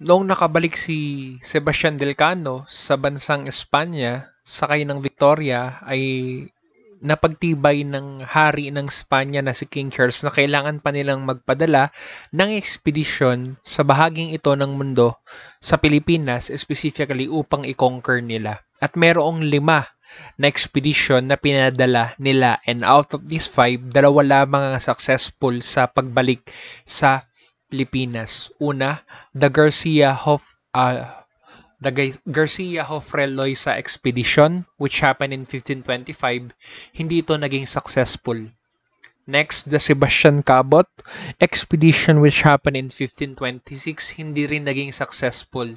Noong nakabalik si Sebastian Delcano sa bansang Espanya, sakay ng Victoria ay napagtibay ng hari ng Espanya na si King Charles na kailangan pa nilang magpadala ng ekspedisyon sa bahaging ito ng mundo sa Pilipinas, specifically upang i-conquer nila. At merong lima na ekspedisyon na pinadala nila and out of these five, dalawa lamang ang successful sa pagbalik sa Pilipinas. Una, the Garcia Hof uh, the Garcia Hofreloisa expedition which happened in 1525, hindi ito naging successful. Next, the Sebastian Cabot expedition which happened in 1526, hindi rin naging successful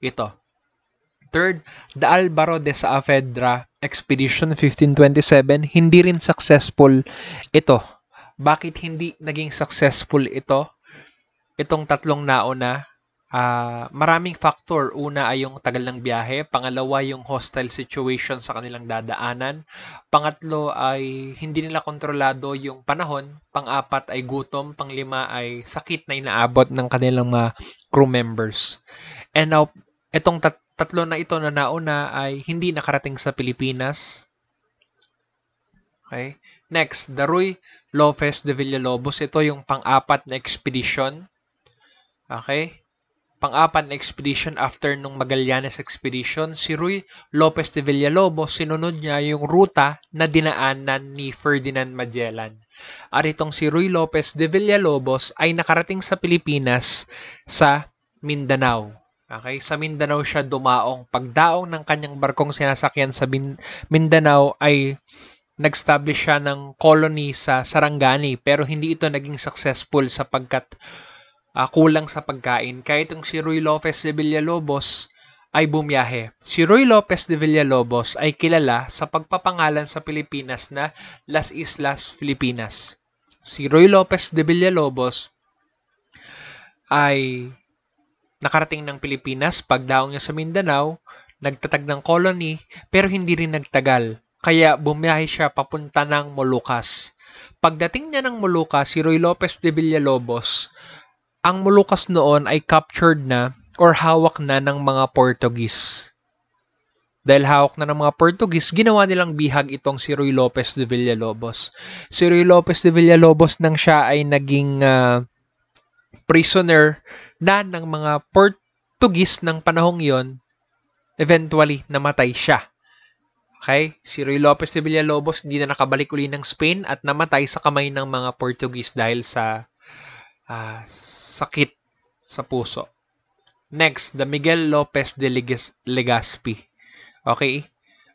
ito. Third, the Alvaro de Saavedra expedition 1527, hindi rin successful ito. Bakit hindi naging successful ito? itong tatlong nauna, uh, maraming factor. Una ay yung tagal ng biyahe, pangalawa yung hostile situation sa kanilang dadaanan, pangatlo ay hindi nila kontrolado yung panahon, pang-apat ay gutom, panglima ay sakit na inaabot ng kanilang mga crew members. And now, itong tat- tatlo na ito na nauna ay hindi nakarating sa Pilipinas. Okay? Next, Daruy Lopez de Villalobos. Ito yung pang-apat na expedition Okay? Pang-apat na expedition after nung Magallanes expedition, si Ruy Lopez de Villalobos, sinunod niya yung ruta na dinaanan ni Ferdinand Magellan. At itong si Ruy Lopez de Villalobos ay nakarating sa Pilipinas sa Mindanao. Okay, sa Mindanao siya dumaong. Pagdaong ng kanyang barkong sinasakyan sa Mindanao ay nag-establish siya ng colony sa Sarangani pero hindi ito naging successful sapagkat uh, kulang sa pagkain. Kahit yung si Roy Lopez de Villalobos ay bumiyahe. Si Roy Lopez de Villalobos ay kilala sa pagpapangalan sa Pilipinas na Las Islas Filipinas. Si Roy Lopez de Villalobos ay nakarating ng Pilipinas pagdaong niya sa Mindanao, nagtatag ng colony, pero hindi rin nagtagal. Kaya bumiyahe siya papunta ng Molucas. Pagdating niya ng Molucas, si Roy Lopez de Villalobos ang Moluccas noon ay captured na or hawak na ng mga Portuguese. Dahil hawak na ng mga Portuguese, ginawa nilang bihag itong si Ruy Lopez de Villalobos. Si Ruy Lopez de Villalobos nang siya ay naging uh, prisoner na ng mga Portuguese ng panahong yon, eventually namatay siya. Okay? Si Ruy Lopez de Villalobos hindi na nakabalik uli ng Spain at namatay sa kamay ng mga Portuguese dahil sa uh, sakit sa puso. Next, the Miguel Lopez de Legazpi. Okay?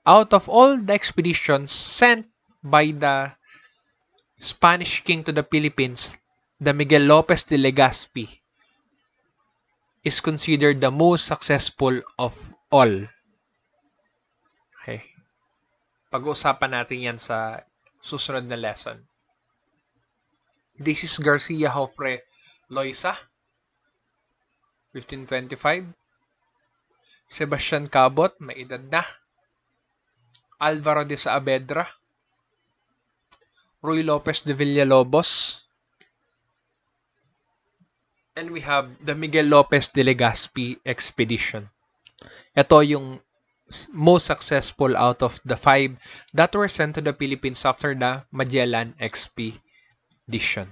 Out of all the expeditions sent by the Spanish king to the Philippines, the Miguel Lopez de Legazpi is considered the most successful of all. Okay. Pag-uusapan natin yan sa susunod na lesson. This is Garcia Jofre Loisa, 1525. Sebastian Cabot, may edad na. Alvaro de Saavedra. Rui Lopez de Villalobos. And we have the Miguel Lopez de Legazpi Expedition. Ito yung most successful out of the five that were sent to the Philippines after the Magellan XP edition